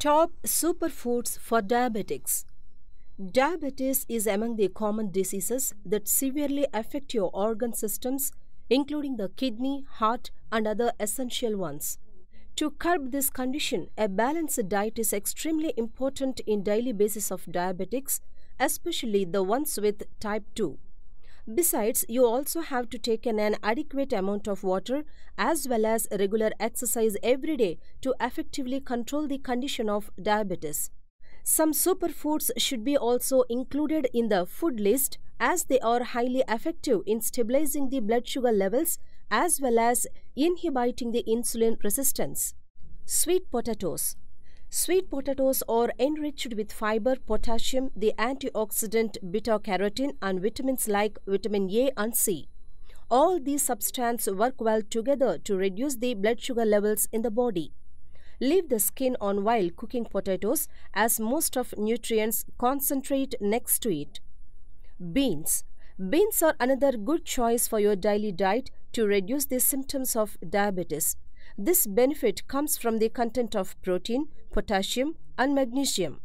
Top superfoods for diabetics. Diabetes is among the common diseases that severely affect your organ systems, including the kidney, heart, and other essential ones. To curb this condition, a balanced diet is extremely important in daily basis of diabetics, especially the ones with type 2. Besides, you also have to take in an adequate amount of water as well as regular exercise every day to effectively control the condition of diabetes. Some superfoods should be also included in the food list as they are highly effective in stabilizing the blood sugar levels as well as inhibiting the insulin resistance. Sweet potatoes Sweet potatoes are enriched with fiber, potassium, the antioxidant beta-carotene and vitamins like vitamin A and C. All these substances work well together to reduce the blood sugar levels in the body. Leave the skin on while cooking potatoes as most of nutrients concentrate next to it. Beans Beans are another good choice for your daily diet to reduce the symptoms of diabetes. This benefit comes from the content of protein, potassium, and magnesium.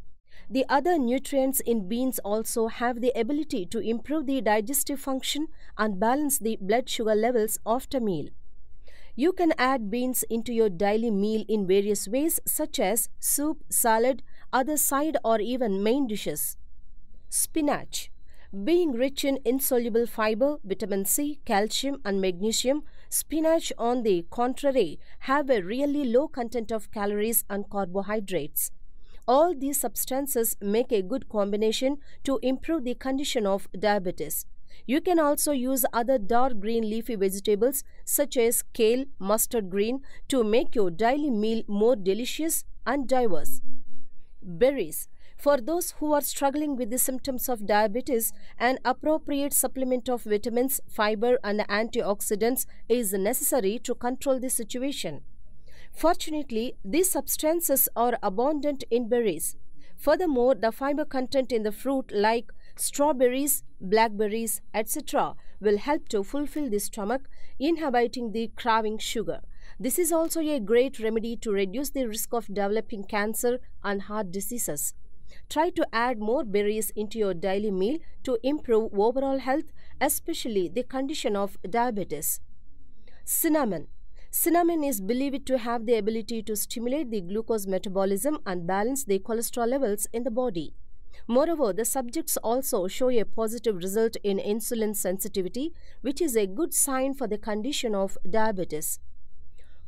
The other nutrients in beans also have the ability to improve the digestive function and balance the blood sugar levels after meal. You can add beans into your daily meal in various ways such as soup, salad, other side or even main dishes. Spinach Being rich in insoluble fiber, vitamin C, calcium and magnesium Spinach, on the contrary, have a really low content of calories and carbohydrates. All these substances make a good combination to improve the condition of diabetes. You can also use other dark green leafy vegetables such as kale, mustard green to make your daily meal more delicious and diverse. Berries for those who are struggling with the symptoms of diabetes, an appropriate supplement of vitamins, fiber and antioxidants is necessary to control the situation. Fortunately, these substances are abundant in berries. Furthermore, the fiber content in the fruit like strawberries, blackberries, etc. will help to fulfill the stomach, inhibiting the craving sugar. This is also a great remedy to reduce the risk of developing cancer and heart diseases. Try to add more berries into your daily meal to improve overall health, especially the condition of diabetes. Cinnamon Cinnamon is believed to have the ability to stimulate the glucose metabolism and balance the cholesterol levels in the body. Moreover, the subjects also show a positive result in insulin sensitivity, which is a good sign for the condition of diabetes.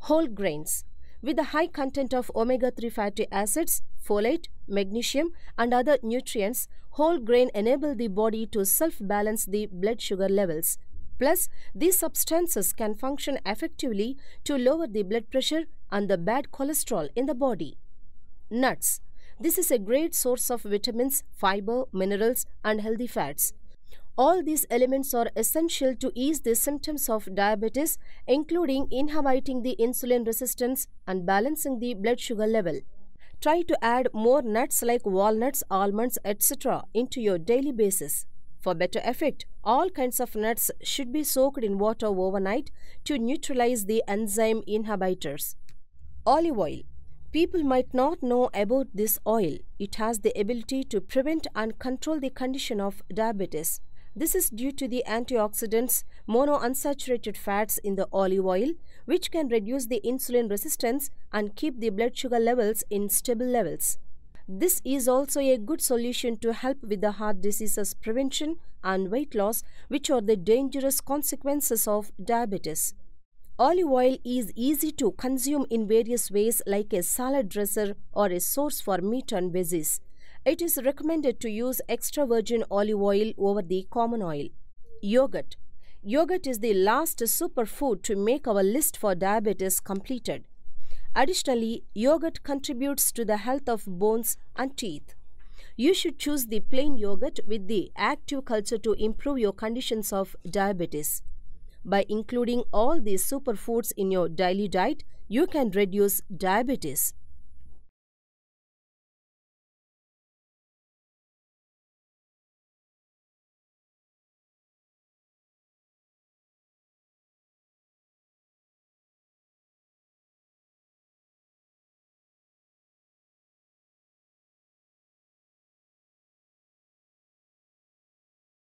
Whole grains with the high content of omega-3 fatty acids, folate, magnesium and other nutrients, whole grain enable the body to self-balance the blood sugar levels. Plus, these substances can function effectively to lower the blood pressure and the bad cholesterol in the body. Nuts. This is a great source of vitamins, fiber, minerals and healthy fats. All these elements are essential to ease the symptoms of diabetes, including inhibiting the insulin resistance and balancing the blood sugar level. Try to add more nuts like walnuts, almonds, etc. into your daily basis. For better effect, all kinds of nuts should be soaked in water overnight to neutralize the enzyme inhibitors. Olive oil People might not know about this oil. It has the ability to prevent and control the condition of diabetes. This is due to the antioxidants, monounsaturated fats in the olive oil, which can reduce the insulin resistance and keep the blood sugar levels in stable levels. This is also a good solution to help with the heart diseases prevention and weight loss, which are the dangerous consequences of diabetes. Olive oil is easy to consume in various ways like a salad dresser or a source for meat and veggies. It is recommended to use extra virgin olive oil over the common oil. Yogurt. Yogurt is the last superfood to make our list for diabetes completed. Additionally, yogurt contributes to the health of bones and teeth. You should choose the plain yogurt with the active culture to improve your conditions of diabetes. By including all these superfoods in your daily diet, you can reduce diabetes.